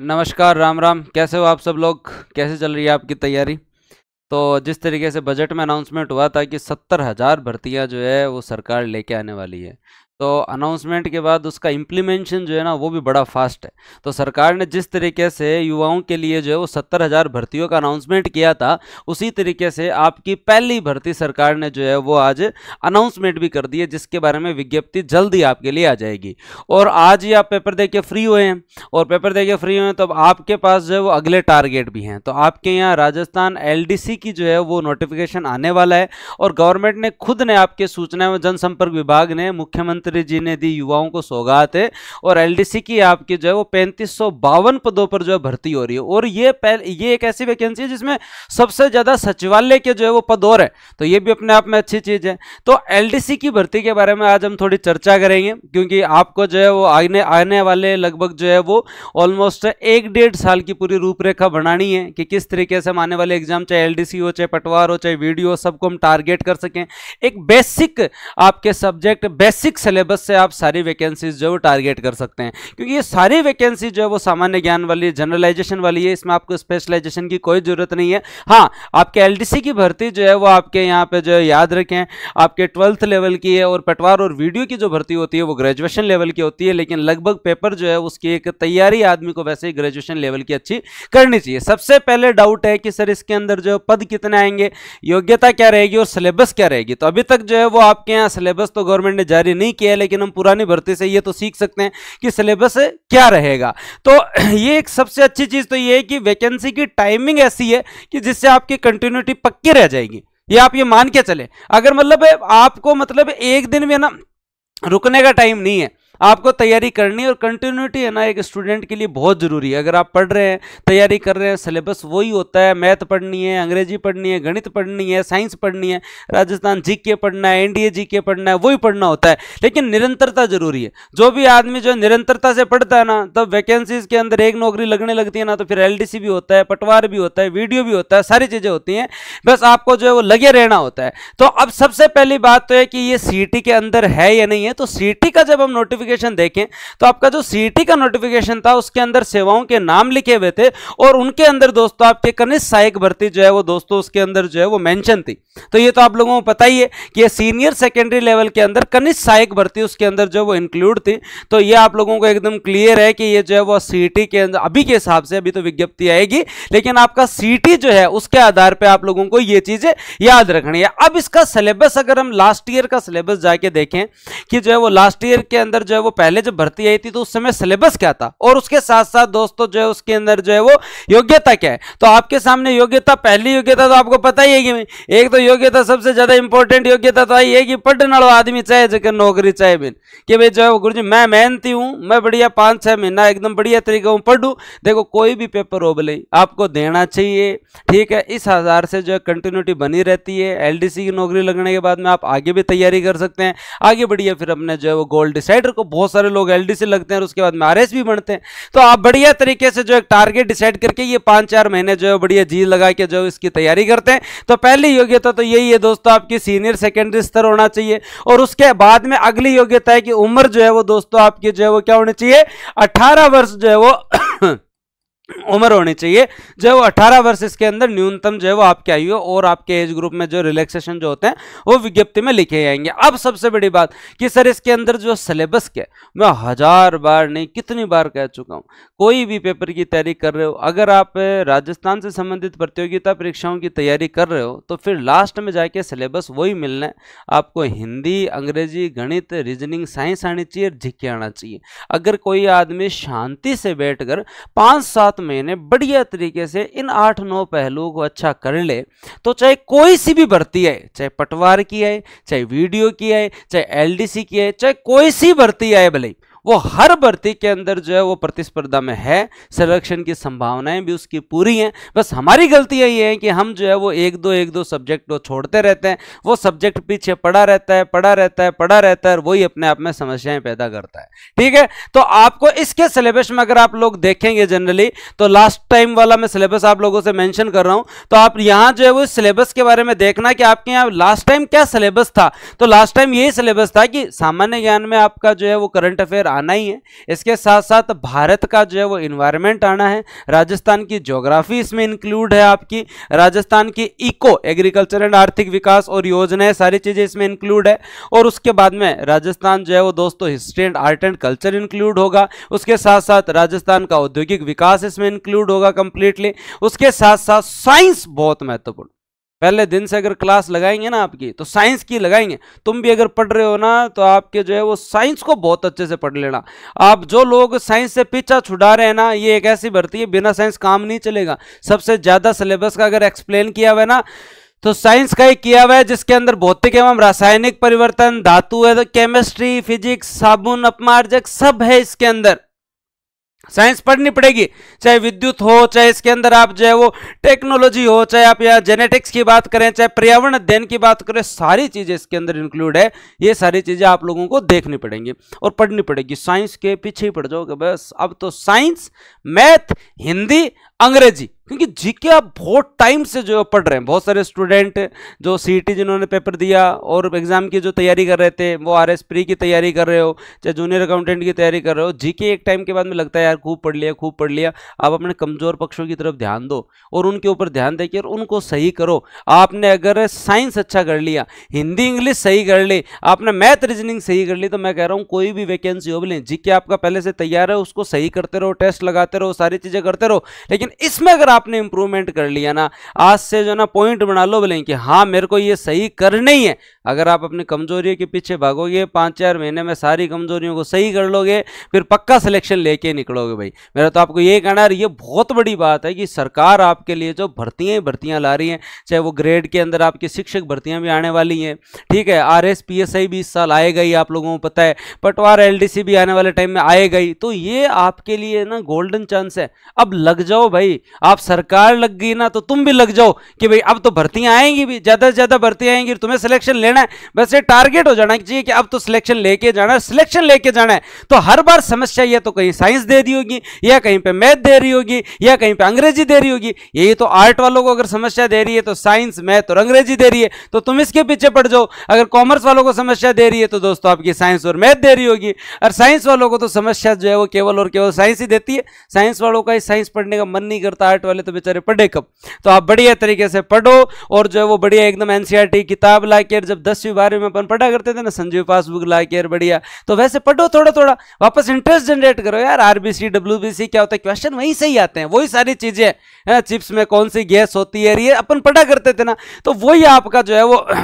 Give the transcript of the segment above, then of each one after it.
नमस्कार राम राम कैसे हो आप सब लोग कैसे चल रही है आपकी तैयारी तो जिस तरीके से बजट में अनाउंसमेंट हुआ था कि सत्तर हज़ार भर्तियाँ जो है वो सरकार लेके आने वाली है तो अनाउंसमेंट के बाद उसका इम्प्लीमेंशन जो है ना वो भी बड़ा फास्ट है तो सरकार ने जिस तरीके से युवाओं के लिए जो है वो सत्तर हज़ार भर्तियों का अनाउंसमेंट किया था उसी तरीके से आपकी पहली भर्ती सरकार ने जो है वो आज अनाउंसमेंट भी कर दी है जिसके बारे में विज्ञप्ति जल्द ही आपके लिए आ जाएगी और आज ही आप पेपर दे के फ्री हुए हैं और पेपर दे के फ्री हुए हैं तो आपके पास जो है वो अगले टारगेट भी हैं तो आपके यहाँ राजस्थान एल की जो है वो नोटिफिकेशन आने वाला है और गवर्नमेंट ने खुद ने आपके सूचना एवं जनसंपर्क विभाग ने मुख्यमंत्री मिश्र जी ने दी युवाओं को सौगात है और एलडीसी की आपकी जो है वो पैंतीस पदों पर जो है भर्ती हो रही है और ये ये एक ऐसी वैकेंसी है जिसमें सबसे ज़्यादा सचिवालय के जो है वो पद और है तो ये भी अपने आप में अच्छी चीज़ है तो एल की भर्ती के बारे में आज हम थोड़ी चर्चा करेंगे क्योंकि आपको जो है वो आने आने वाले लगभग जो है वो ऑलमोस्ट एक डेढ़ साल की पूरी रूपरेखा बनानी है कि किस तरीके से हम आने वाले एग्जाम चाहे एलडीसी हो चाहे पटवार हो चाहे वीडियो सबको हम टारगेट कर सकें एक बेसिक आपके सब्जेक्ट बेसिक सिलेबस से आप सारी वैकेंसीज जो है वो टारगेट कर सकते हैं क्योंकि ये सारी वैकेंसी जो है वो सामान्य ज्ञान वाली है जनरलाइजेशन वाली है इसमें आपको स्पेशलाइजेशन की कोई ज़रूरत नहीं है हाँ आपके एल की भर्ती जो है वो आपके यहाँ पर जो है याद रखें आपके ट्वेल्थ लेवल की है और पटवार और वीडियो की जो भर्ती होती है वो ग्रेजुएशन लेवल की होती है लेकिन लगभग पेपर जो है उसकी एक तैयारी आदमी को वैसे ही ग्रेजुएशन लेवल की अच्छी करनी चाहिए सबसे पहले डाउट है कि सर इसके अंदर जो पद कितने आएंगे योग्यता क्या रहेगी और सिलेबस क्या रहेगी तो अभी तक जो है वो आपके यहाँ सिलेबस तो गवर्नमेंट ने जारी नहीं किया है लेकिन हम पुरानी भर्ती से ये तो सीख सकते हैं कि सिलेबस क्या रहेगा तो ये एक सबसे अच्छी चीज़ तो ये है कि वैकेंसी की टाइमिंग ऐसी है कि जिससे आपकी कंटिन्यूटी पक्की रह जाएगी ये आप ये मान के चले अगर मतलब आपको मतलब एक दिन में ना रुकने का टाइम नहीं है आपको तैयारी करनी और कंटिन्यूटी है ना एक स्टूडेंट के लिए बहुत ज़रूरी है अगर आप पढ़ रहे हैं तैयारी कर रहे हैं सिलेबस वही होता है मैथ पढ़नी है अंग्रेजी पढ़नी है गणित पढ़नी है साइंस पढ़नी है राजस्थान जी के पढ़ना है एनडीए जी के पढ़ना है वही पढ़ना होता है लेकिन निरंतरता जरूरी है जो भी आदमी जो निरंतरता से पढ़ता है ना तब वैकेंसीज के अंदर एक नौकरी लगने लगती है ना तो फिर एल भी होता है पटवार भी होता है वीडियो भी होता है सारी चीज़ें होती हैं बस आपको जो है वो लगे रहना होता है तो अब सबसे पहली बात तो है कि ये सी के अंदर है या नहीं है तो सी का जब हम नोटिफिकेशन नोटिफिकेशन देखें तो आपका जो सीटी का नोटिफिकेशन था उसके अंदर सेवाओं के नाम लिखे हुए थे और उनके अंदर दोस्तों आपके कनिष्ठ सहायक भर्ती जो है वो दोस्तों उसके अंदर जो है वो मैंशन थी तो ये तो आप लोगों को पता ही है कि ये सीनियर सेकेंडरी लेवल के अंदर कनिष्ठ सहायक भर्ती उसके अंदर जो वो इंक्लूड थी तो ये आप लोगों को एकदम क्लियर है कि ये जो है वो सीटी के अंदर अभी के हिसाब से अभी तो विज्ञप्ति आएगी लेकिन आपका सीटी जो है उसके आधार पर आप लोगों को ये चीजें याद रखनी है अब इसका सिलेबस अगर हम लास्ट ईयर का सिलेबस जाके देखें कि जो है वो लास्ट ईयर के अंदर जो है है वो पहले जब भर्ती आई थी तो उस समय सिलेबस क्या था और उसके साथ साथ दोस्तों जो है उसके अंदर जो है वो योग्यता क्या है तो आपके सामने योग्यता पहली योग्यता तो आपको पता ही है कि एक तो योग्यता सबसे ज्यादा इंपॉर्टेंट योग्यता तो आई है कि पढ़ने वाला आदमी चाहे जो नौकरी चाहे बिन कि भाई जो है गुरु जी मैं मेहनती हूँ मैं बढ़िया पाँच छः महीना एकदम बढ़िया तरीके हूँ पढ़ू देखो कोई भी पेपर हो बोले आपको देना चाहिए ठीक है इस हजार से जो है कंटिन्यूटी बनी रहती है एल की नौकरी लगने के बाद में आप आगे भी तैयारी कर सकते हैं आगे बढ़िया फिर अपने जो है वो गोल डिसाइडर को बहुत सारे लोग एल सी लगते हैं और उसके बाद में आर भी बनते हैं तो आप बढ़िया तरीके से जो एक टारगेट डिसाइड करके ये पाँच चार महीने जो है बढ़िया जी लगा के जो इसकी तैयारी करते हैं तो पहली योग्यता तो यही है दोस्तों आपकी सीनियर सेकेंडरी स्तर होना चाहिए और उसके बाद में अगली योग्यता है कि उम्र जो है वो दोस्तों आपकी जो है वो क्या होनी चाहिए अट्ठारह वर्ष जो है वो उम्र होनी चाहिए जो है वो अठारह वर्ष इसके अंदर न्यूनतम जो है वो आपके आयु और आपके एज ग्रुप में जो रिलैक्सेशन जो होते हैं वो विज्ञप्ति में लिखे जाएंगे अब सबसे बड़ी बात कि सर इसके अंदर जो सिलेबस के मैं हजार बार नहीं कितनी बार कह चुका हूँ कोई भी पेपर की तैयारी कर रहे हो अगर आप राजस्थान से संबंधित प्रतियोगिता परीक्षाओं की तैयारी कर रहे हो तो फिर लास्ट में जाके सिलेबस वही मिलना है आपको हिंदी अंग्रेजी गणित रीजनिंग साइंस आनी चाहिए और झिके आना चाहिए अगर कोई आदमी शांति से बैठकर पाँच सात महीने बढ़िया तरीके से इन आठ नौ पहलुओं को अच्छा कर ले तो चाहे कोई सी भी भर्ती आए चाहे पटवार की आए चाहे वीडियो की आए चाहे एलडीसी की आए चाहे कोई सी भर्ती आए भले वो हर भर्ती के अंदर जो है वो प्रतिस्पर्धा में है संरक्षण की संभावनाएं भी उसकी पूरी हैं बस हमारी गलती यही है कि हम जो है वो एक दो एक दो सब्जेक्ट को छोड़ते रहते हैं वो सब्जेक्ट पीछे पड़ा रहता है पड़ा रहता है पड़ा रहता है और वही अपने आप में समस्याएं पैदा करता है ठीक है तो आपको इसके सिलेबस में अगर आप लोग देखेंगे जनरली तो लास्ट टाइम वाला मैं सिलेबस आप लोगों से मैंशन कर रहा हूँ तो आप यहाँ जो है वो सिलेबस के बारे में देखना कि आपके यहाँ लास्ट टाइम क्या सिलेबस था तो लास्ट टाइम यही सिलेबस था कि सामान्य ज्ञान में आपका जो है वो करंट अफेयर आना ही है इसके साथ साथ भारत का जो है वो इन्वायरमेंट आना है राजस्थान की जोग्राफी इसमें इंक्लूड है आपकी राजस्थान की इको एग्रीकल्चर एंड आर्थिक विकास और योजनाएं सारी चीज़ें इसमें इंक्लूड है और उसके बाद में राजस्थान जो है वो दोस्तों history and art and culture include होगा उसके साथ साथ राजस्थान का औद्योगिक विकास इसमें इंक्लूड होगा कंप्लीटली उसके साथ साथ साइंस बहुत महत्वपूर्ण पहले दिन से अगर क्लास लगाएंगे ना आपकी तो साइंस की लगाएंगे तुम भी अगर पढ़ रहे हो ना तो आपके जो है वो साइंस को बहुत अच्छे से पढ़ लेना आप जो लोग साइंस से पीछा छुड़ा रहे हैं ना ये एक ऐसी भर्ती है बिना साइंस काम नहीं चलेगा सबसे ज़्यादा सिलेबस का अगर एक्सप्लेन किया हुआ है ना तो साइंस का ही किया हुआ है जिसके अंदर भौतिक एवं रासायनिक परिवर्तन धातु है तो केमिस्ट्री फिजिक्स साबुन अपमार्जक सब है इसके अंदर साइंस पढ़नी पड़ेगी चाहे विद्युत हो चाहे इसके अंदर आप जो है वो टेक्नोलॉजी हो चाहे आप यहाँ जेनेटिक्स की बात करें चाहे पर्यावरण अध्ययन की बात करें सारी चीज़ें इसके अंदर इंक्लूड है ये सारी चीज़ें आप लोगों को देखनी पड़ेंगी और पढ़नी पड़ेगी साइंस के पीछे ही पड़ जाओगे बस अब तो साइंस मैथ हिंदी अंग्रेजी क्योंकि जीके आप बहुत टाइम से जो है पढ़ रहे हैं बहुत सारे स्टूडेंट जो सी e जिन्होंने पेपर दिया और एग्ज़ाम की जो तैयारी कर रहे थे वो आर एस प्री की तैयारी कर रहे हो चाहे जूनियर अकाउंटेंट की तैयारी कर रहे हो जीके एक टाइम के बाद में लगता है यार खूब पढ़ लिया खूब पढ़ लिया आप अपने कमज़ोर पक्षों की तरफ ध्यान दो और उनके ऊपर ध्यान देकर उनको सही करो आपने अगर साइंस अच्छा कर लिया हिंदी इंग्लिश सही कर ली आपने मैथ रीजनिंग सही कर ली तो मैं कह रहा हूँ कोई भी वैकेंसी हो लें जीके आपका पहले से तैयार है उसको सही करते रहो टेस्ट लगाते रहो सारी चीज़ें करते रहो लेकिन इसमें अगर आप आपने इंप्रूवमेंट कर लिया ना आज से जो ना पॉइंट बना लो बोले कि हाँ मेरे को ये सही करना ही है अगर आप अपनी कमजोरियों के पीछे भागोगे पाँच चार महीने में सारी कमजोरियों को सही कर लोगे फिर पक्का सिलेक्शन लेके निकलोगे भाई मेरा तो आपको ये कहना है ये बहुत बड़ी बात है कि सरकार आपके लिए जो भर्तियाँ ही भर्तियाँ ला रही हैं चाहे वो ग्रेड के अंदर आपकी शिक्षक भर्तियाँ भी आने वाली हैं ठीक है आर एस पी भी इस साल आएगा ही आप लोगों को पता है पटवार एल भी आने वाले टाइम में आएगा ही तो ये आपके लिए ना गोल्डन चांस है अब लग जाओ भाई आप सरकार लग गई ना तो तुम भी लग जाओ कि भाई अब तो भर्तियां आएंगी भी ज़्यादा से ज़्यादा भर्ती आएंगी तुम्हें सिलेक्शन लेना है वैसे टारगेट हो जाना चाहिए कि अब तो सिलेक्शन लेके जाना है सिलेक्शन लेके जाना है तो हर बार समस्या ये तो कहीं साइंस दे दी होगी या कहीं पर मैथ दे रही होगी या कहीं पर अंग्रेजी दे रही होगी यही तो आर्ट वालों को अगर समस्या दे रही है तो साइंस मैथ और अंग्रेजी दे रही है तो तुम इसके पीछे पड़ जाओ अगर कॉमर्स वालों को समस्या दे रही है तो दोस्तों आपकी साइंस और मैथ दे रही होगी और साइंस वालों को तो समस्या जो है वो केवल और केवल साइंस ही देती है साइंस वालों का ही साइंस पढ़ने का मन नहीं करता आर्ट वाले तो बेचारे पढ़े कब तो आप बढ़िया तरीके से पढ़ो और जो है वो बढ़िया एकदम एनसीईआरटी e किताब ला के जब दसवीं बारहवीं में अपन पढ़ा करते थे ना संजीव पासबुक ला के बढ़िया तो वैसे पढ़ो थोड़ा थोड़ा वापस इंटरेस्ट जनरेट करो यार आरबीसी डब्ल्यूबीसी क्या होता है क्वेश्चन वहीं से ही आते हैं वही सारी चीजें चिप्स में कौन सी गैस होती है ये अपन पढ़ा करते थे ना तो वही आपका जो है वो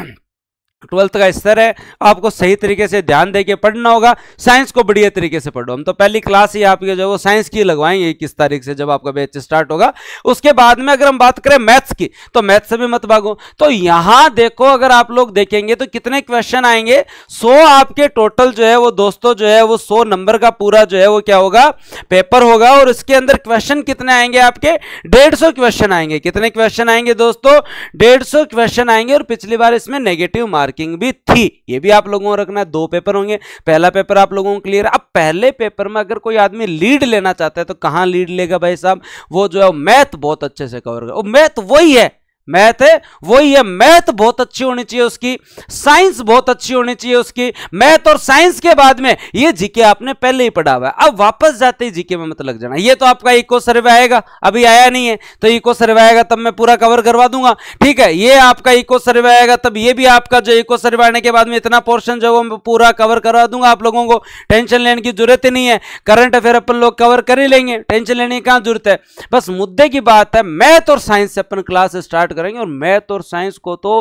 ट्वेल्थ का स्तर है आपको सही तरीके से ध्यान दे के पढ़ना होगा साइंस को बढ़िया तरीके से पढ़ो हम तो पहली क्लास ही आपकी जो वो साइंस की लगवाएंगे इक्कीस तारीख से जब आपका बैच स्टार्ट होगा उसके बाद में अगर हम बात करें मैथ्स की तो मैथ्स से भी मत भागो तो यहां देखो अगर आप लोग देखेंगे तो कितने क्वेश्चन आएंगे सो आपके टोटल जो है वो दोस्तों जो है वो सो नंबर का पूरा जो है वो क्या होगा पेपर होगा और इसके अंदर क्वेश्चन कितने आएंगे आपके डेढ़ क्वेश्चन आएंगे कितने क्वेश्चन आएंगे दोस्तों डेढ़ क्वेश्चन आएंगे और पिछली बार इसमें नेगेटिव मार्क मार्किंग भी थी ये भी आप लोगों को रखना है दो पेपर होंगे पहला पेपर आप लोगों को क्लियर अब पहले पेपर में अगर कोई आदमी लीड लेना चाहता है तो कहाँ लीड लेगा भाई साहब वो जो है मैथ बहुत अच्छे से कवर कर मैथ वही है मैथ है वही है मैथ बहुत अच्छी होनी चाहिए उसकी साइंस बहुत अच्छी होनी चाहिए उसकी मैथ और साइंस के बाद में ये जीके आपने पहले ही पढ़ा हुआ है अब वापस जाते ही जीके में मत लग जाना ये तो आपका इको सर्वे आएगा अभी आया नहीं है तो इको सर्वे आएगा तब मैं पूरा कवर करवा दूंगा ठीक है ये आपका इको सर्वे आएगा तब ये भी आपका जो इको सर्वे आने के बाद में इतना पोर्शन जो मैं पूरा कवर करवा दूंगा आप लोगों को टेंशन लेने की जरूरत ही नहीं है करंट अफेयर अपन लोग कवर कर ही लेंगे टेंशन लेने की कहाँ जरूरत है बस मुद्दे की बात है मैथ और साइंस से अपन क्लास स्टार्ट करेंगे और मैथ और साइंस को तो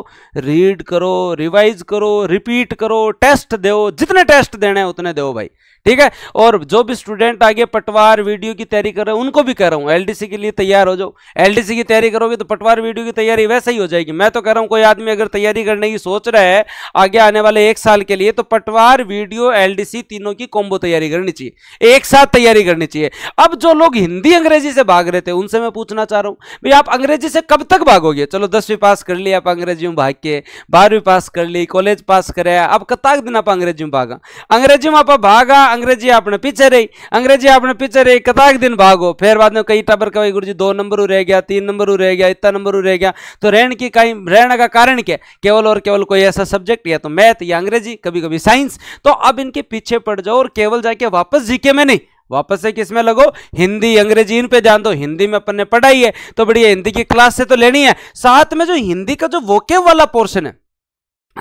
रीड करो रिवाइज करो रिपीट करो टेस्ट दो जितने टेस्ट देने हैं उतने दो भाई ठीक है और जो भी स्टूडेंट आगे पटवार वीडियो की तैयारी कर रहे हैं उनको भी कह रहा हूं एलडीसी के लिए तैयार हो जाओ एलडीसी की तैयारी करोगे तो पटवार वीडियो की तैयारी वैसे ही हो जाएगी मैं तो कह रहा हूं कोई आदमी अगर तैयारी करने की सोच रहा है आगे आने वाले एक साल के लिए तो पटवार वीडियो एलडीसी तीनों की कॉम्बो तैयारी करनी चाहिए एक साथ तैयारी करनी चाहिए अब जो लोग हिंदी अंग्रेजी से भाग रहे थे उनसे मैं पूछना चाह रहा हूं भाई आप अंग्रेजी से कब तक भागोगे चलो दसवीं पास कर लिया आप अंग्रेजी में भाग के बारहवीं पास कर ली कॉलेज पास कराया अब कताक दिन आप अंग्रेजी में भागा अंग्रेजी में आप भागा अंग्रेजी आपने पीछे रही अंग्रेजी आपने पीछे रही कताक दिन भागो फिर बाद में कई टाबर का गुरु जी दो नंबर रह गया तीन नंबर रह गया इतना नंबर रह गया तो रहने की कहीं रहने का कारण क्या केवल और केवल कोई ऐसा सब्जेक्ट या तो मैथ या अंग्रेजी कभी कभी साइंस तो अब इनके पीछे पड़ जाओ और केवल जाके वापस जीके में नहीं वापस से किस में लगो हिंदी अंग्रेजी इन पे जान दो हिंदी में अपन ने पढ़ाई है तो बढ़िया हिंदी की क्लास से तो लेनी है साथ में जो हिंदी का जो वोकेव वाला पोर्शन है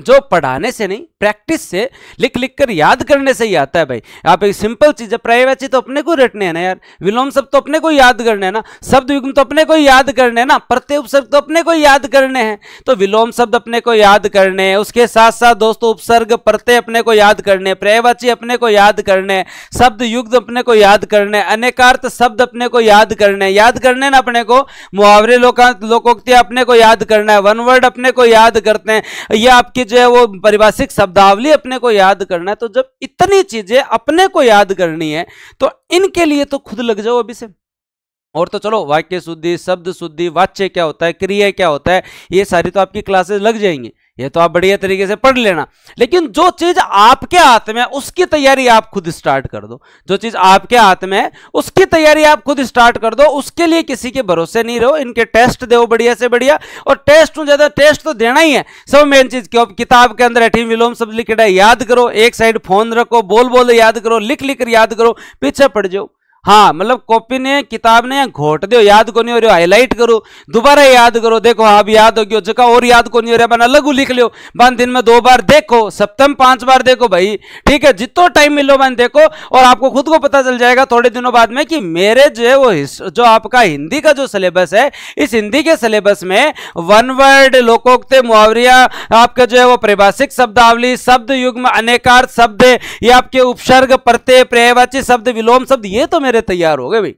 जो पढ़ाने से नहीं प्रैक्टिस से लिख लिख कर याद करने से ही आता है भाई आप एक सिंपल चीज़ है प्रायवाची तो अपने को रटने है ना यार विलोम शब्द तो अपने को याद करने है ना शब्द विघ्न तो अपने को याद करने हैं ना प्रत्येक उपसर्ग तो अपने को याद करने हैं तो विलोम शब्द अपने को याद करने हैं उसके साथ साथ दोस्तों उपसर्ग प्रत्यय अपने को याद करने प्रयवाची अपने को याद करने शब्द युग्ध अपने को याद करने अनेकार्थ शब्द अपने को याद करने याद करने ना अपने को मुहावरे लोकांत लोकोक्ति अपने को याद करना है वन वर्ड अपने को याद करते हैं यह आपकी जो है वो परिभाषिक शब्दावली अपने को याद करना है तो जब इतनी चीजें अपने को याद करनी है तो इनके लिए तो खुद लग जाओ अभी से और तो चलो वाक्य शुद्धि शब्द शुद्धि वाच्य क्या होता है क्रिया क्या होता है ये सारी तो आपकी क्लासेस लग जाएंगी ये तो आप बढ़िया तरीके से पढ़ लेना लेकिन जो चीज आपके हाथ में है उसकी तैयारी आप खुद स्टार्ट कर दो जो चीज आपके हाथ में है उसकी तैयारी आप खुद स्टार्ट कर दो उसके लिए किसी के भरोसे नहीं रहो इनके टेस्ट दो बढ़िया से बढ़िया और टेस्ट ज्यादा टेस्ट तो देना ही है सब मेन चीज क्यों किताब के अंदर एटीन विलोम सब लिखे याद करो एक साइड फोन रखो बोल बोल याद करो लिख लिख याद करो पीछे पड़ जाओ हाँ मतलब कॉपी ने किताब ने घोट दो याद को नहीं हो रहा हाईलाइट करो दोबारा याद करो देखो अब याद हो गयो जगह और याद को नहीं हो रहा बना अलग लिख लो बन दिन में दो बार देखो सप्तम पांच बार देखो भाई ठीक है जितो टाइम मिलो बन देखो और आपको खुद को पता चल जाएगा थोड़े दिनों बाद में कि मेरे जो है वो जो आपका हिंदी का जो सिलेबस है इस हिंदी के सिलेबस में वन वर्ड लोकोक्त मुआवरिया आपका जो है वो परिभाषिक शब्दावली शब्द युग्म अनेकार शब्द ये आपके उपसर्ग प्रत्यय प्रयवाची शब्द विलोम शब्द ये तो मेरे मेरे तैयार हो गए भाई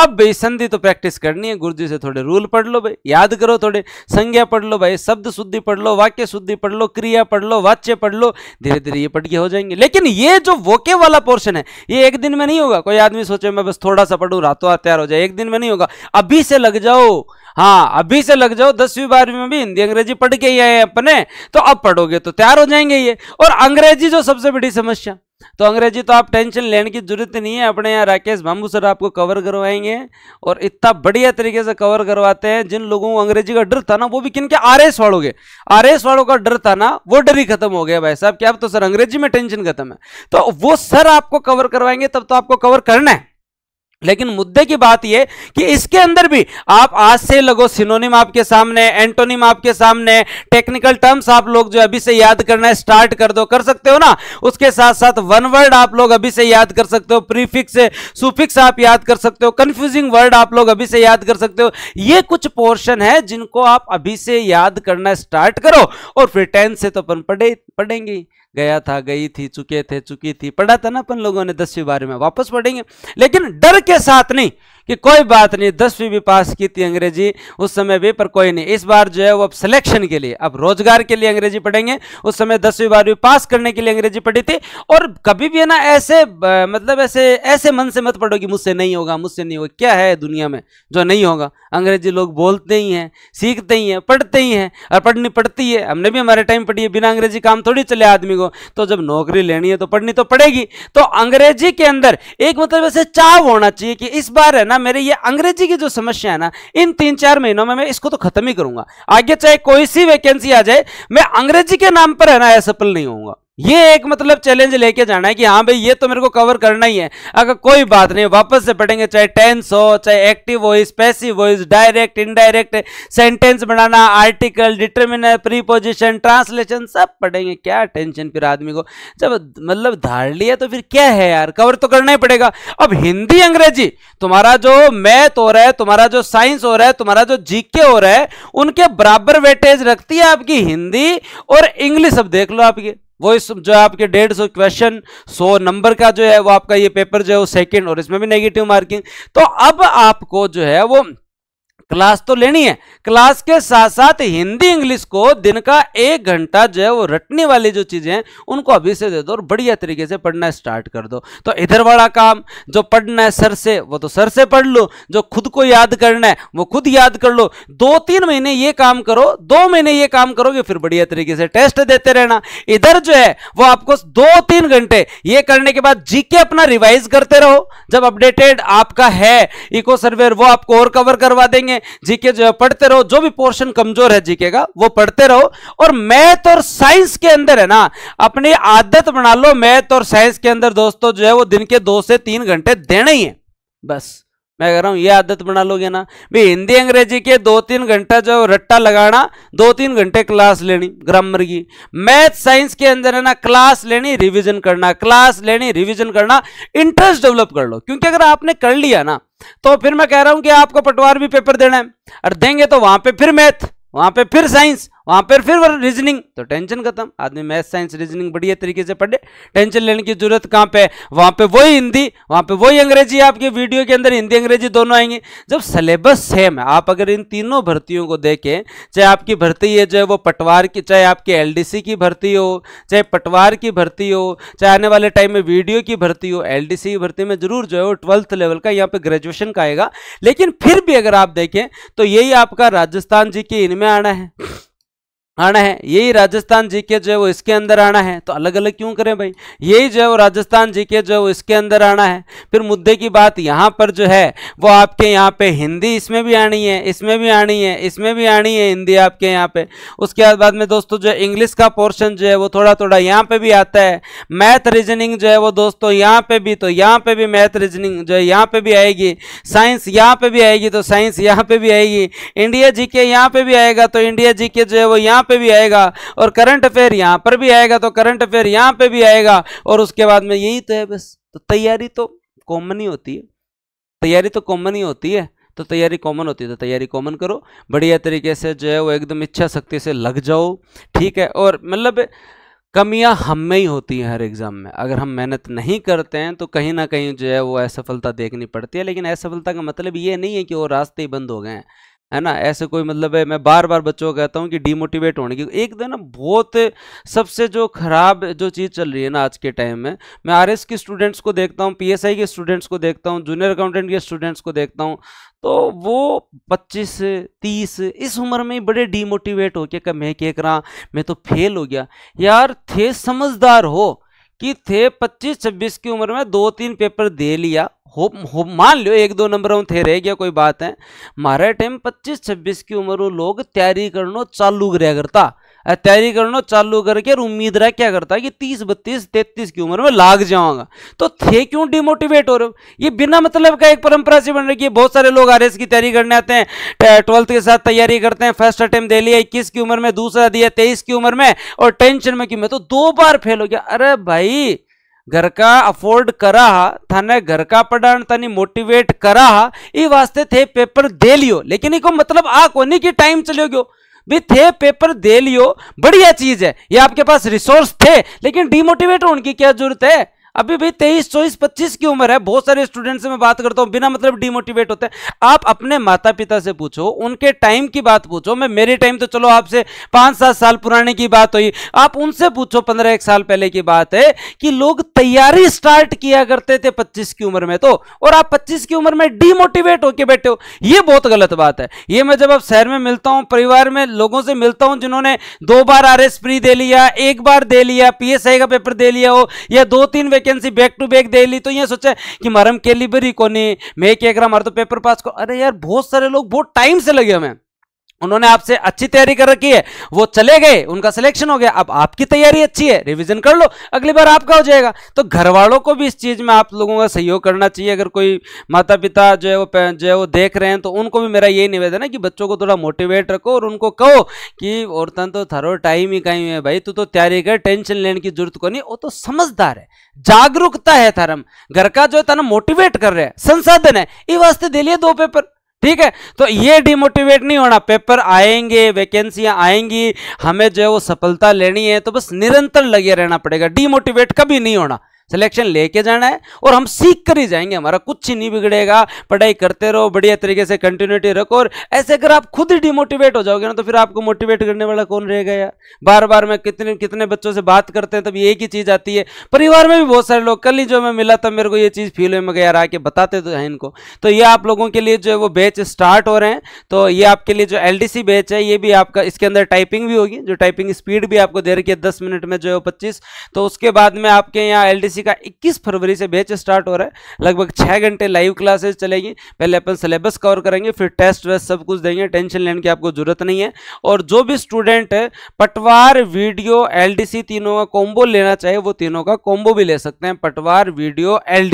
अब भाई संधि तो प्रैक्टिस करनी है गुरुजी से थोड़े रूल पढ़ लो भाई याद करो थोड़े संज्ञा पढ़ लो भाई शब्द शुद्धि पढ़ लो वाक्य शुद्धि पढ़ लो क्रिया पढ़ लो वाच्य पढ़ लो धीरे धीरे ये पढ़ के हो जाएंगे लेकिन ये जो वोके वाला पोर्शन है ये एक दिन में नहीं होगा कोई आदमी सोचे मैं बस थोड़ा सा पढ़ू रातों रात तैयार हो जाए एक दिन में नहीं होगा अभी से लग जाओ हाँ अभी से लग जाओ दसवीं बारहवीं में भी हिंदी अंग्रेजी पढ़ के ही आए अपने तो अब पढ़ोगे तो तैयार हो जाएंगे ये और अंग्रेजी जो सबसे बड़ी समस्या तो अंग्रेजी तो आप टेंशन लेने की जरूरत नहीं है अपने यहाँ राकेश बाम्बू सर आपको कवर करवाएंगे और इतना बढ़िया तरीके से कवर करवाते हैं जिन लोगों को अंग्रेजी का डर था ना वो भी किन के आर एस वालों के आर एस वालों का डर था ना वो डर ही खत्म हो गया भाई साहब क्या तो सर अंग्रेजी में टेंशन खत्म है तो वो सर आपको कवर करवाएंगे तब तो आपको कवर करना है लेकिन मुद्दे की बात यह कि इसके अंदर भी आप आज से लगो सिनोनिम आपके सामने एंटोनिम आपके सामने टेक्निकल टर्म्स आप लोग जो अभी से याद करना है स्टार्ट कर दो कर सकते हो ना उसके साथ साथ वन वर्ड आप लोग अभी से याद कर सकते हो प्रीफिक्स सुफिक्स आप याद कर सकते हो कंफ्यूजिंग वर्ड आप लोग अभी से याद कर सकते हो ये कुछ पोर्शन है जिनको आप अभी से याद करना स्टार्ट करो और फिर टेंथ से तो अपन पढ़े पढ़ेंगे गया था गई थी चुके थे चुकी थी पढ़ा था ना अपन लोगों ने दसवीं बारे में वापस पढ़ेंगे लेकिन डर के साथ नहीं कि कोई बात नहीं दसवीं भी पास की थी अंग्रेजी उस समय भी पर कोई नहीं इस बार जो है वो अब सिलेक्शन के लिए अब रोजगार के लिए अंग्रेजी पढ़ेंगे उस समय दसवीं बारहवीं पास करने के लिए अंग्रेजी पढ़ी थी और कभी भी ना ऐसे मतलब ऐसे ऐसे मन से मत पढ़ो कि मुझसे नहीं होगा मुझसे नहीं होगा क्या है दुनिया में जो नहीं होगा अंग्रेजी लोग बोलते ही हैं सीखते ही हैं पढ़ते ही हैं और पढ़नी पड़ती है हमने भी हमारे टाइम पढ़ी है बिना अंग्रेजी काम थोड़ी चले आदमी को तो जब नौकरी लेनी है तो पढ़नी तो पड़ेगी तो अंग्रेजी के अंदर एक मतलब ऐसे चाव होना चाहिए कि इस बार है ना मेरे ये अंग्रेजी की जो समस्या है ना इन तीन चार महीनों में मैं इसको तो खत्म ही करूंगा आगे चाहे कोई सी वैकेंसी आ जाए मैं अंग्रेजी के नाम पर है ना असफल नहीं होऊंगा ये एक मतलब चैलेंज लेके जाना है कि हाँ भाई ये तो मेरे को कवर करना ही है अगर कोई बात नहीं वापस से पढ़ेंगे चाहे टेंस हो चाहे active voice passive voice direct indirect sentence बनाना आर्टिकल डिटर्मिनर प्रीपोजिशन ट्रांसलेशन सब पढ़ेंगे क्या टेंशन फिर आदमी को जब मतलब धार लिया तो फिर क्या है यार कवर तो करना ही पड़ेगा अब हिंदी अंग्रेजी तुम्हारा जो मैथ हो रहा है तुम्हारा जो साइंस हो रहा है तुम्हारा जो जीके हो रहा है उनके बराबर वेटेज रखती है आपकी हिंदी और इंग्लिश अब देख लो आपकी वो इस जो है आपके डेढ़ सौ क्वेश्चन सौ नंबर का जो है वो आपका ये पेपर जो है वो सेकेंड और इसमें भी नेगेटिव मार्किंग तो अब आपको जो है वो क्लास तो लेनी है क्लास के साथ साथ हिंदी इंग्लिश को दिन का एक घंटा जो है वो रटने वाली जो चीज़ें हैं उनको अभी से दे दो और बढ़िया तरीके से पढ़ना स्टार्ट कर दो तो इधर वाला काम जो पढ़ना है सर से वो तो सर से पढ़ लो जो खुद को याद करना है वो खुद याद कर लो दो तीन महीने ये काम करो दो महीने ये काम करोगे फिर बढ़िया तरीके से टेस्ट देते रहना इधर जो है वो आपको दो तीन घंटे ये करने के बाद जीके अपना रिवाइज करते रहो जब अपडेटेड आपका है इको सर्वेयर वो आपको और कवर करवा देंगे जीके जो है पढ़ते रहो जो भी पोर्शन कमजोर है जीके का वो पढ़ते रहो और मैथ और साइंस के अंदर है ना अपनी आदत बना लो मैथ और साइंस के अंदर दोस्तों जो है वो दिन के दो से तीन घंटे देने ही है बस मैं कह रहा हूँ ये आदत बना लोगे ना भाई हिंदी अंग्रेजी के दो तीन घंटा जो रट्टा लगाना दो तीन घंटे क्लास लेनी ग्रामर की मैथ साइंस के अंदर है ना क्लास लेनी रिवीजन करना क्लास लेनी रिवीजन करना इंटरेस्ट डेवलप कर लो क्योंकि अगर आपने कर लिया ना तो फिर मैं कह रहा हूं कि आपको पटवार भी पेपर देना है और देंगे तो वहां पे फिर मैथ वहां पे फिर साइंस वहां पर फिर रीजनिंग तो टेंशन खत्म आदमी मैथ साइंस रीजनिंग बढ़िया तरीके से पढ़े टेंशन लेने की जरूरत कहाँ पे वहां पे वही हिंदी वहां पे वही अंग्रेजी आपकी वीडियो के अंदर हिंदी अंग्रेजी दोनों आएंगे जब सिलेबस सेम है आप अगर इन तीनों भर्तियों को देखें चाहे आपकी भर्ती है जो है वो पटवार की चाहे आपकी एल की भर्ती हो चाहे पटवार की भर्ती हो चाहे आने वाले टाइम में वीडियो की भर्ती हो एल की भर्ती में जरूर जो है वो ट्वेल्थ लेवल का यहाँ पे ग्रेजुएशन का आएगा लेकिन फिर भी अगर आप देखें तो यही आपका राजस्थान जी के इनमें आना है आना है यही राजस्थान जीके जो है वो इसके अंदर आना है तो अलग अलग क्यों करें भाई यही जो है वो राजस्थान जीके जो है वो इसके अंदर आना है फिर मुद्दे की बात यहाँ पर जो है वो आपके यहाँ पे हिंदी इसमें भी आनी है इसमें भी आनी है इसमें भी आनी है हिंदी आपके यहाँ पे उसके बाद में दोस्तों जो इंग्लिश का पोर्शन जो है वो थोड़ा थोड़ा यहाँ पर भी आता है मैथ रीजनिंग जो है वो दोस्तों यहाँ पर भी तो यहाँ पर भी मैथ रीजनिंग जो है यहाँ पर भी आएगी साइंस यहाँ पर भी आएगी तो साइंस यहाँ पर भी आएगी इंडिया जी यहाँ पे भी आएगा तो इंडिया जी जो है वो यहाँ पे भी आएगा और करंट अफेयर यहाँ पर भी आएगा तो करंट अफेयर यहाँ पे भी आएगा और उसके बाद में यही तो है बस तो तैयारी तो कॉमन ही होती है तैयारी तो कॉमन ही होती है तो तैयारी कॉमन होती है तो तैयारी कॉमन करो बढ़िया तरीके से जो है वो एकदम इच्छा शक्ति से लग जाओ ठीक है और मतलब कमियां हम में ही होती हैं हर एग्ज़ाम में अगर हम मेहनत नहीं करते हैं तो कहीं ना कहीं जो है वो असफलता देखनी पड़ती है लेकिन असफलता का मतलब ये नहीं है कि वो रास्ते ही बंद हो गए हैं है ना ऐसे कोई मतलब है मैं बार बार बच्चों को कहता हूँ कि डीमोटिवेट होने की एक दिन बहुत सबसे जो खराब जो चीज़ चल रही है ना आज के टाइम में मैं आर के स्टूडेंट्स को देखता हूँ पी के स्टूडेंट्स को देखता हूँ जूनियर अकाउंटेंट के स्टूडेंट्स को देखता हूँ तो वो 25 30 इस उम्र में ही बड़े डीमोटिवेट होके क्या मैं क्या करा मैं तो फेल हो गया यार थे समझदार हो कि थे 25 26 की उम्र में दो तीन पेपर दे लिया होप होप मान लो एक दो नंबर थे रह गया कोई बात है मारे टाइम पच्चीस छब्बीस की उम्र लोग तैयारी करना चालू रहा करता तैयारी करना चालू करके उम्मीद रहा क्या करता कि तीस बत्तीस तैतीस की उम्र में लाग जाऊंगा तो थे क्यों डिमोटिवेट हो रहे हो ये बिना मतलब का एक परंपरा से बन रही है बहुत सारे लोग आर की तैयारी करने आते हैं ट्वेल्थ के साथ तैयारी करते हैं फर्स्ट अटैम्प्ट दे लिया इक्कीस की उम्र में दूसरा दिया तेईस की उम्र में और टेंशन में कि मैं तो दो बार फेल हो गया अरे भाई घर का अफोर्ड करा थाने घर का पढ़ाण तनी मोटिवेट करा ये वास्ते थे पेपर दे लियो लेकिन इको मतलब आ नहीं की टाइम चलो गयो भी थे पेपर दे लियो बढ़िया चीज है ये आपके पास रिसोर्स थे लेकिन डिमोटिवेट होने की क्या जरूरत है अभी भी तेईस चौबीस पच्चीस की उम्र है बहुत सारे स्टूडेंट से मैं बात करता हूँ बिना मतलब डिमोटिवेट होते हैं आप अपने माता पिता से पूछो उनके टाइम की बात पूछो मैं मेरे टाइम तो चलो आपसे पाँच सात साल पुराने की बात हुई आप उनसे पूछो पंद्रह एक साल पहले की बात है कि लोग तैयारी स्टार्ट किया करते थे पच्चीस की उम्र में तो और आप पच्चीस की उम्र में डिमोटिवेट होके बैठे हो ये बहुत गलत बात है ये मैं जब आप शहर में मिलता हूँ परिवार में लोगों से मिलता हूँ जिन्होंने दो बार आर एस प्री दे लिया एक बार दे लिया पी का पेपर दे लिया हो या दो तीन वैकेंसी बैक टू बैक दे ली तो ये सोचा कि मारम कैलिबर को नहीं मैं क्या करा मार तो पेपर पास को अरे यार बहुत सारे लोग बहुत टाइम से लगे हमें उन्होंने आपसे अच्छी तैयारी कर रखी है वो चले गए उनका सिलेक्शन हो गया अब आपकी तैयारी अच्छी है रिवीजन कर लो अगली बार आपका हो जाएगा तो घर वालों को भी इस चीज़ में आप लोगों का सहयोग करना चाहिए अगर कोई माता पिता जो है वो जो है वो देख रहे हैं तो उनको भी मेरा यही निवेदन है कि बच्चों को थोड़ा मोटिवेट रखो और उनको कहो कि औरतन तो थरो टाइम ही कहीं है भाई तू तो तैयारी कर टेंशन लेने की जरूरत को नहीं वो तो समझदार है जागरूकता है थारम घर का जो है ना मोटिवेट कर रहे हैं संसाधन है ये वास्ते दे लिए दो पेपर ठीक है तो ये डिमोटिवेट नहीं होना पेपर आएंगे वैकेंसियां आएंगी हमें जो है वो सफलता लेनी है तो बस निरंतर लगे रहना पड़ेगा डिमोटिवेट कभी नहीं होना सिलेक्शन लेके जाना है और हम सीख कर ही जाएंगे हमारा कुछ ही नहीं बिगड़ेगा पढ़ाई करते रहो बढ़िया तरीके से कंटिन्यूटी रखो और ऐसे अगर आप खुद ही डिमोटिवेट हो जाओगे ना तो फिर आपको मोटिवेट करने वाला कौन रहेगा यार बार बार मैं कितने कितने बच्चों से बात करते हैं तब एक ही चीज़ आती है परिवार में भी बहुत सारे लोग कल ही जो मैं मिला था मेरे को ये चीज़ फील हुई मगर यार आके बताते तो हैं इनको तो ये आप लोगों के लिए जो है वो बैच स्टार्ट हो रहे हैं तो ये आपके लिए जो एल बैच है ये भी आपका इसके अंदर टाइपिंग भी होगी जो टाइपिंग स्पीड भी आपको दे रखी है दस मिनट में जो है पच्चीस तो उसके बाद में आपके यहाँ एल बीएससी का 21 फरवरी से बैच स्टार्ट हो रहा है लगभग छः घंटे लाइव क्लासेस चलेगी पहले अपन सिलेबस कवर करेंगे फिर टेस्ट वेस्ट सब कुछ देंगे टेंशन लेने की आपको जरूरत नहीं है और जो भी स्टूडेंट पटवार वीडियो एल तीनों का कॉम्बो लेना चाहिए वो तीनों का कॉम्बो भी ले सकते हैं पटवार वीडियो एल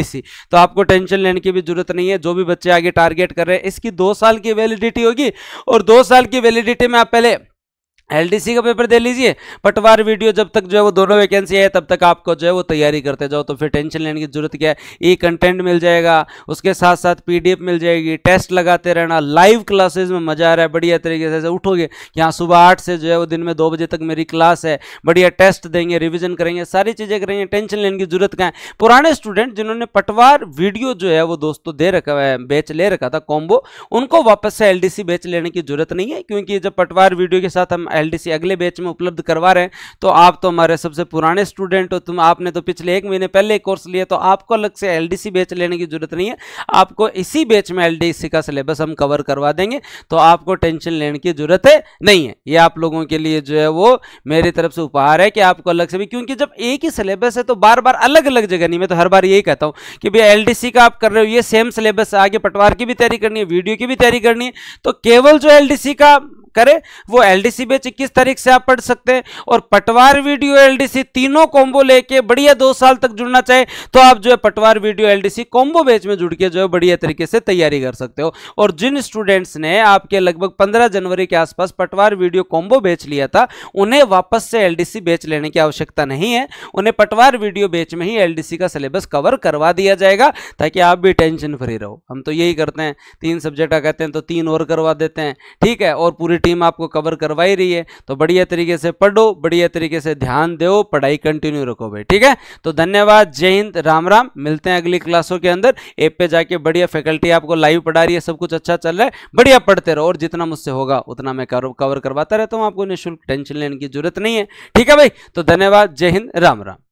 तो आपको टेंशन लेने की भी जरूरत नहीं है जो भी बच्चे आगे टारगेट कर रहे हैं इसकी दो साल की वैलिडिटी होगी और दो साल की वैलिडिटी में आप पहले एलडीसी का पेपर दे लीजिए पटवार वीडियो जब तक जो है वो दोनों वैकेंसी है तब तक आपको जो है वो तैयारी करते जाओ तो फिर टेंशन लेने की जरूरत क्या है ई e कंटेंट मिल जाएगा उसके साथ साथ पीडीएफ मिल जाएगी टेस्ट लगाते रहना लाइव क्लासेज में मजा आ रहा है बढ़िया तरीके से उठोगे यहाँ सुबह आठ से जो है वो दिन में दो बजे तक मेरी क्लास है बढ़िया टेस्ट देंगे रिविजन करेंगे सारी चीज़ें करेंगे टेंशन लेने की जरूरत क्या है पुराने स्टूडेंट जिन्होंने पटवार वीडियो जो है वो दोस्तों दे रखा है बेच ले रखा था कॉम्बो उनको वापस से एल बैच लेने की जरूरत नहीं है क्योंकि जब पटवार वीडियो के साथ हम एल अगले बैच में उपलब्ध करवा रहे हैं तो आप तो हमारे सबसे पुराने स्टूडेंट हो तुम आपने तो पिछले एक महीने पहले कोर्स लिया तो आपको अलग से एल बैच लेने की जरूरत नहीं है आपको इसी बैच में एल का सिलेबस हम कवर करवा देंगे तो आपको टेंशन लेने की जरूरत है नहीं है ये आप लोगों के लिए जो है वो मेरी तरफ से उपहार है कि आपको अलग से भी क्योंकि जब एक ही सिलेबस है तो बार बार अलग अलग जगह नहीं मैं तो हर बार यही कहता हूँ कि भैया एल का आप कर रहे हो ये सेम सिलेबस आगे पटवार की भी तैयारी करनी है वीडियो की भी तैयारी करनी है तो केवल जो एल का करे वो एल डी सी बेच बच्चे किस तरीके से आप पढ़ सकते हैं और पटवार वीडियो एलडीसी तीनों कॉम्बो लेके बढ़िया दो साल तक जुड़ना चाहे तो आप जो है पटवार वीडियो एलडीसी कॉम्बो बैच में जुड़ के जो है बढ़िया तरीके से तैयारी कर सकते हो और जिन स्टूडेंट्स ने आपके लगभग पंद्रह जनवरी के आसपास पटवार वीडियो कॉम्बो बेच लिया था उन्हें वापस से एल बेच लेने की आवश्यकता नहीं है उन्हें पटवार वीडियो बेच में ही एल का सिलेबस कवर करवा दिया जाएगा ताकि आप भी टेंशन फ्री रहो हम तो यही करते हैं तीन सब्जेक्ट का कहते हैं तो तीन और करवा देते हैं ठीक है और पूरी टीम आपको कवर करवा ही रही है है तो बढ़िया तरीके से पढ़ो बढ़िया तरीके से ध्यान दो पढ़ाई कंटिन्यू रखो भाई ठीक है तो धन्यवाद जय हिंद राम राम मिलते हैं अगली क्लासों के अंदर एप पे जाके बढ़िया फैकल्टी आपको लाइव पढ़ा रही है सब कुछ अच्छा चल रहा है बढ़िया पढ़ते रहो और जितना मुझसे होगा उतना मैं कवर करवाता रहता हूँ आपको निःशुल्क टेंशन लेने की जरूरत नहीं है ठीक है भाई तो धन्यवाद जय हिंद राम राम